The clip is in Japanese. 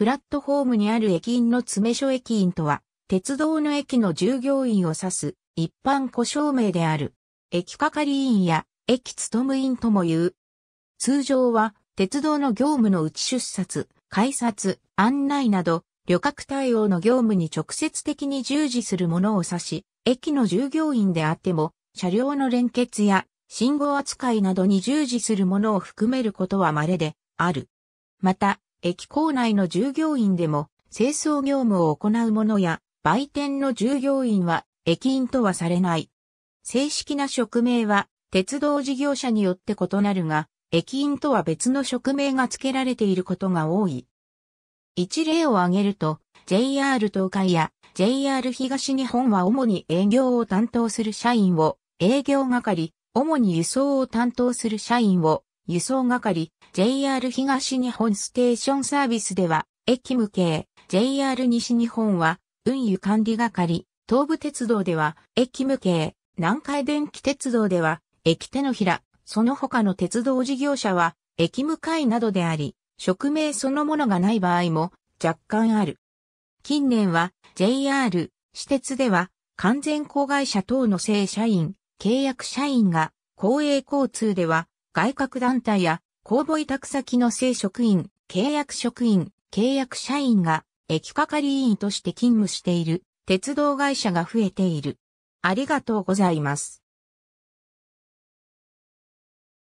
プラットフォームにある駅員の詰所駅員とは、鉄道の駅の従業員を指す一般故障名である。駅係員や駅務員とも言う。通常は、鉄道の業務のうち出札、改札、案内など、旅客対応の業務に直接的に従事するものを指し、駅の従業員であっても、車両の連結や信号扱いなどに従事するものを含めることは稀である。また、駅構内の従業員でも清掃業務を行う者や、売店の従業員は駅員とはされない。正式な職名は鉄道事業者によって異なるが、駅員とは別の職名が付けられていることが多い。一例を挙げると、JR 東海や JR 東日本は主に営業を担当する社員を営業係、主に輸送を担当する社員を輸送係、JR 東日本ステーションサービスでは、駅無形、JR 西日本は、運輸管理係、東武鉄道では、駅無形、南海電気鉄道では、駅手のひら、その他の鉄道事業者は、駅向かいなどであり、職名そのものがない場合も若干ある。近年は JR、私鉄では完全子会社等の正社員、契約社員が公営交通では外郭団体や公募委託先の正職員、契約職員、契約社員が駅係員として勤務している鉄道会社が増えている。ありがとうございます。